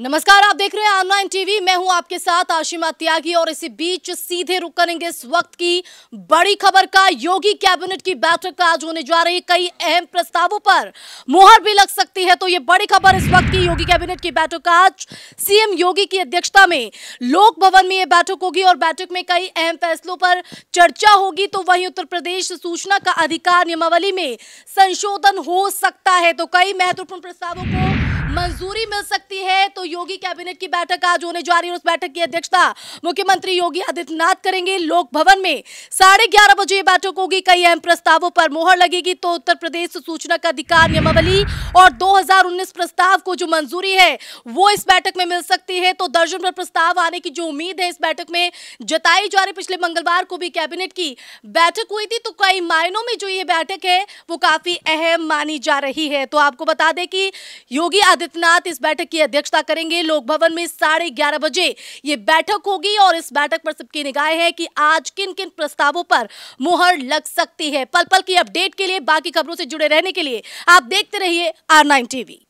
नमस्कार आप देख रहे हैं ऑनलाइन टीवी मैं हूं आपके साथ आशिमा त्यागी और इसी बीच सीधे रुक करेंगे इस वक्त की बड़ी खबर का योगी कैबिनेट की बैठक आज होने जा रही कई अहम प्रस्तावों पर मुहर भी लग सकती है तो ये बड़ी खबर इस वक्त की योगी कैबिनेट की बैठक आज सीएम योगी की अध्यक्षता में लोक भवन में ये बैठक होगी और बैठक में कई अहम फैसलों पर चर्चा होगी तो वही उत्तर प्रदेश सूचना का अधिकार नियमावली में संशोधन हो सकता है तो कई महत्वपूर्ण प्रस्तावों को मंजूरी मिल सकती है तो योगी कैबिनेट की बैठक आज होने जा रही है उस बैठक की अध्यक्षता मुख्यमंत्री योगी आदित्यनाथ करेंगे लोक भवन में साढ़े ग्यारह बजे बैठक होगी कई अहम प्रस्तावों पर मोहर लगेगी तो उत्तर प्रदेश सूचना का अधिकार नियमावली और 2019 प्रस्ताव को जो मंजूरी है वो इस बैठक में मिल सकती है तो दर्जन पर प्रस्ताव आने की जो उम्मीद है इस बैठक में जताई जा रही पिछले मंगलवार को भी कैबिनेट की बैठक हुई थी तो कई मायनों में जो ये बैठक है वो काफी अहम मानी जा रही है तो आपको बता दें कि योगी आदित्यनाथ इस बैठक की अध्यक्षता करें करेंगे लोक भवन में साढ़े ग्यारह बजे ये बैठक होगी और इस बैठक पर सबकी निगाह है कि आज किन किन प्रस्तावों पर मुहर लग सकती है पल पल की अपडेट के लिए बाकी खबरों से जुड़े रहने के लिए आप देखते रहिए आर नाइन टीवी